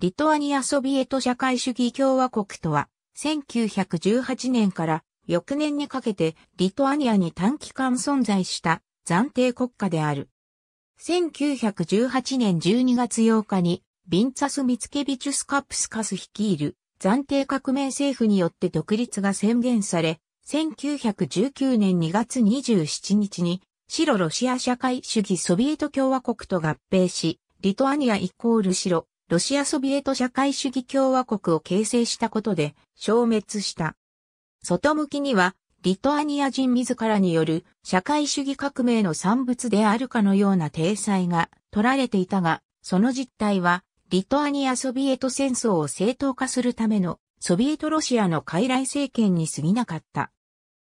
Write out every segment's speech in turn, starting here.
リトアニアソビエト社会主義共和国とは、1918年から翌年にかけてリトアニアに短期間存在した暫定国家である。1918年12月8日にビンツァス・ミツケビチュスカプスカス率いる暫定革命政府によって独立が宣言され、1919年2月27日に白ロシア社会主義ソビエト共和国と合併し、リトアニアイコール白ロシアソビエト社会主義共和国を形成したことで消滅した。外向きには、リトアニア人自らによる社会主義革命の産物であるかのような体裁が取られていたが、その実態は、リトアニアソビエト戦争を正当化するためのソビエトロシアの傀儡政権に過ぎなかった。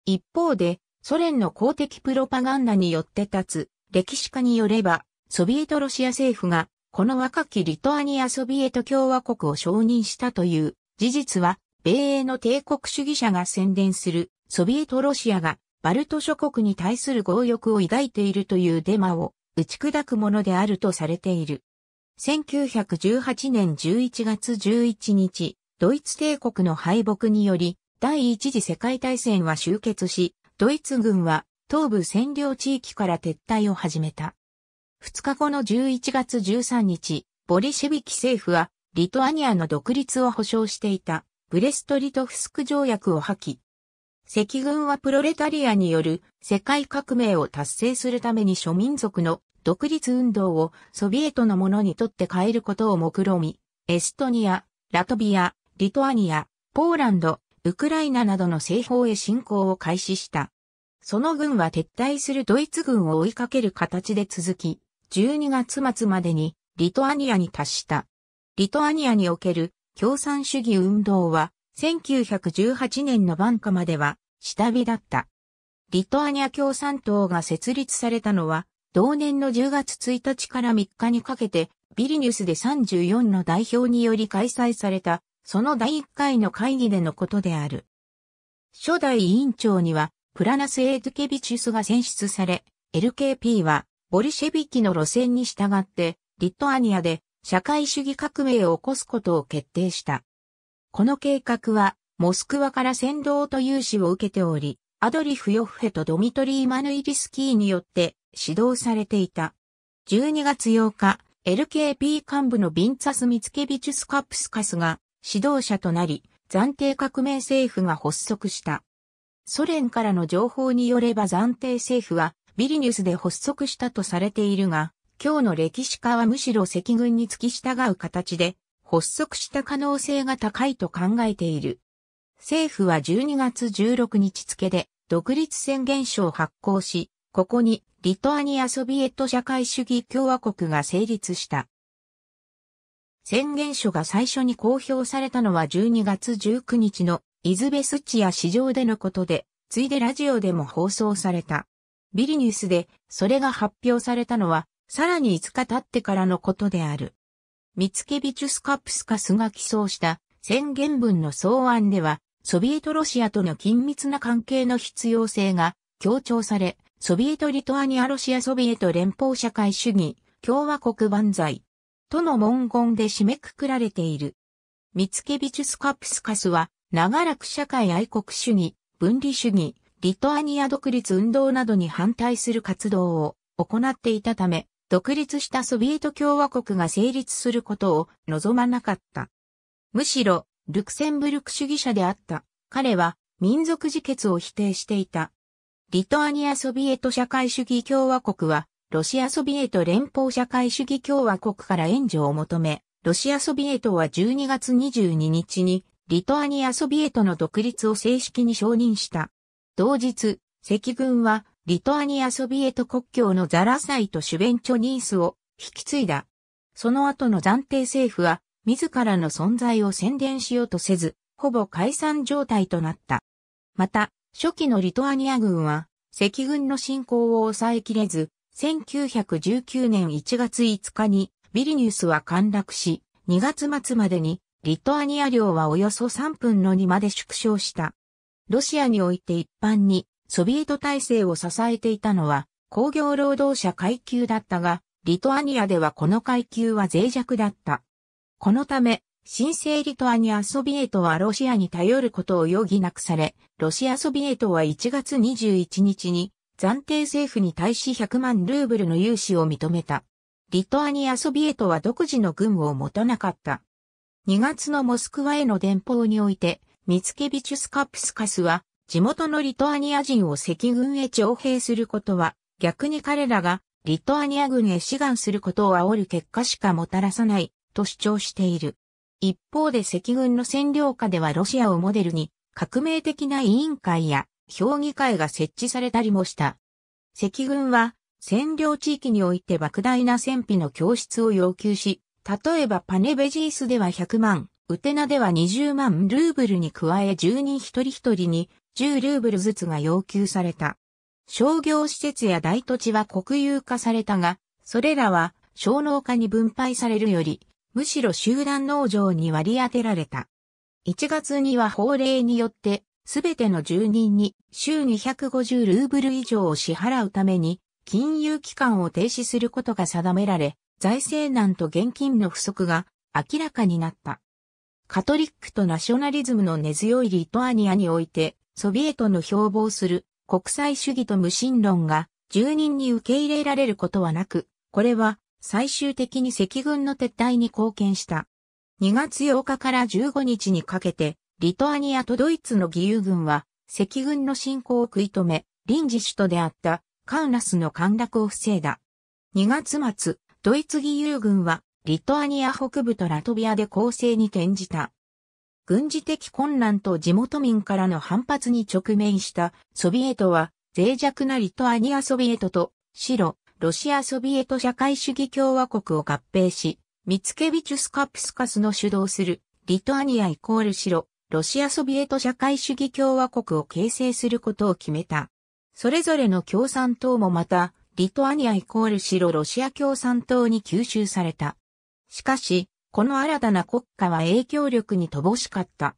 一方で、ソ連の公的プロパガンダによって立つ歴史家によれば、ソビエトロシア政府がこの若きリトアニアソビエト共和国を承認したという事実は、米英の帝国主義者が宣伝するソビエトロシアがバルト諸国に対する強欲を抱いているというデマを打ち砕くものであるとされている。1918年11月11日、ドイツ帝国の敗北により、第一次世界大戦は終結し、ドイツ軍は東部占領地域から撤退を始めた。2日後の11月13日、ボリシェビキ政府は、リトアニアの独立を保障していた、ブレストリトフスク条約を破棄。赤軍はプロレタリアによる世界革命を達成するために諸民族の独立運動をソビエトのものにとって変えることを目論み、エストニア、ラトビア、リトアニア、ポーランド、ウクライナなどの西方へ侵攻を開始した。その軍は撤退するドイツ軍を追いかける形で続き、12月末までにリトアニアに達した。リトアニアにおける共産主義運動は1918年の晩夏までは下火だった。リトアニア共産党が設立されたのは同年の10月1日から3日にかけてビリニュスで34の代表により開催されたその第1回の会議でのことである。初代委員長にはプラナス・エイズケビチュスが選出され、LKP はボリシェビキの路線に従って、リトアニアで社会主義革命を起こすことを決定した。この計画は、モスクワから先導と融資を受けており、アドリフ・ヨフヘとドミトリー・マヌイリスキーによって指導されていた。12月8日、LKP 幹部のビンツァス・ミツケビチュス・カプスカスが指導者となり、暫定革命政府が発足した。ソ連からの情報によれば暫定政府はビリニュスで発足したとされているが、今日の歴史家はむしろ赤軍に付き従う形で発足した可能性が高いと考えている。政府は12月16日付で独立宣言書を発行し、ここにリトアニアソビエト社会主義共和国が成立した。宣言書が最初に公表されたのは12月19日のイズベスチア市場でのことで、ついでラジオでも放送された。ビリニュスで、それが発表されたのは、さらに5日経ってからのことである。ミツケビチュスカプスカスが起草した宣言文の草案では、ソビエトロシアとの緊密な関係の必要性が強調され、ソビエトリトアニアロシアソビエト連邦社会主義共和国万歳との文言で締めくくられている。ミツケビチュスカプスカスは長らく社会愛国主義、分離主義、リトアニア独立運動などに反対する活動を行っていたため、独立したソビエト共和国が成立することを望まなかった。むしろ、ルクセンブルク主義者であった。彼は民族自決を否定していた。リトアニアソビエト社会主義共和国は、ロシアソビエト連邦社会主義共和国から援助を求め、ロシアソビエトは12月22日に、リトアニアソビエトの独立を正式に承認した。同日、赤軍は、リトアニアソビエト国境のザラサイとシュベンチョニースを引き継いだ。その後の暫定政府は、自らの存在を宣伝しようとせず、ほぼ解散状態となった。また、初期のリトアニア軍は、赤軍の侵攻を抑えきれず、1919年1月5日にビリニュースは陥落し、2月末までにリトアニア領はおよそ3分の2まで縮小した。ロシアにおいて一般にソビエト体制を支えていたのは工業労働者階級だったが、リトアニアではこの階級は脆弱だった。このため、新生リトアニアソビエトはロシアに頼ることを余儀なくされ、ロシアソビエトは1月21日に暫定政府に対し100万ルーブルの融資を認めた。リトアニアソビエトは独自の軍を持たなかった。2月のモスクワへの電報において、ミツケビチュスカプスカスは、地元のリトアニア人を赤軍へ徴兵することは、逆に彼らがリトアニア軍へ志願することを煽る結果しかもたらさないと主張している。一方で赤軍の占領下ではロシアをモデルに革命的な委員会や評議会が設置されたりもした。赤軍は占領地域において莫大な戦費の供出を要求し、例えばパネベジースでは100万、ウテナでは20万ルーブルに加え住人一人一人に10ルーブルずつが要求された。商業施設や大土地は国有化されたが、それらは小農家に分配されるより、むしろ集団農場に割り当てられた。1月には法令によって、すべての住人に週250ルーブル以上を支払うために、金融機関を停止することが定められ、財政難と現金の不足が明らかになった。カトリックとナショナリズムの根強いリトアニアにおいて、ソビエトの標榜する国際主義と無神論が住人に受け入れられることはなく、これは最終的に赤軍の撤退に貢献した。2月8日から15日にかけて、リトアニアとドイツの義勇軍は、赤軍の侵攻を食い止め、臨時首都であったカウナスの陥落を防いだ。2月末、ドイツ義勇軍はリトアニア北部とラトビアで攻勢に転じた。軍事的混乱と地元民からの反発に直面したソビエトは脆弱なリトアニアソビエトと白、ロシアソビエト社会主義共和国を合併し、ミツケビチュスカプスカスの主導するリトアニアイコール白、ロシアソビエト社会主義共和国を形成することを決めた。それぞれの共産党もまた、リトアニアイコール白ロシア共産党に吸収された。しかし、この新たな国家は影響力に乏しかった。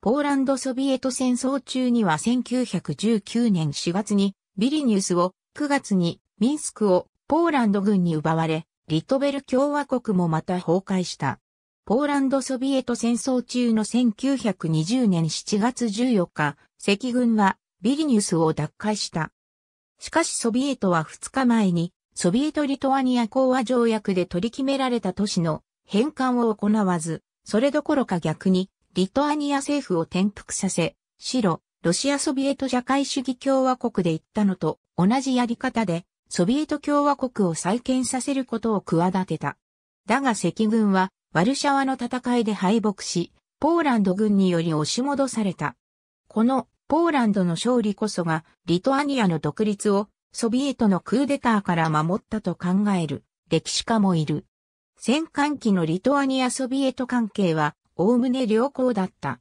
ポーランドソビエト戦争中には1919年4月にビリニュスを、9月にミンスクをポーランド軍に奪われ、リトベル共和国もまた崩壊した。ポーランドソビエト戦争中の1920年7月14日、赤軍はビリニュスを奪回した。しかしソビエトは2日前にソビエト・リトアニア講和条約で取り決められた都市の返還を行わず、それどころか逆に、リトアニア政府を転覆させ、白、ロシアソビエト社会主義共和国で行ったのと同じやり方で、ソビエト共和国を再建させることを企てた。だが赤軍は、ワルシャワの戦いで敗北し、ポーランド軍により押し戻された。この、ポーランドの勝利こそが、リトアニアの独立をソビエトのクーデターから守ったと考える歴史家もいる。戦艦期のリトアニアソビエト関係は、おおむね良好だった。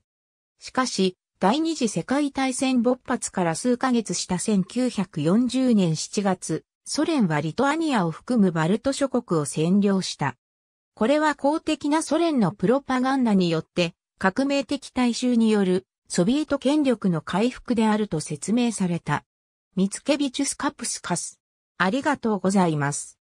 しかし、第二次世界大戦勃発から数ヶ月した1940年7月、ソ連はリトアニアを含むバルト諸国を占領した。これは公的なソ連のプロパガンダによって、革命的大衆によるソビエト権力の回復であると説明された。ミツケビチュスカプスカス。ありがとうございます。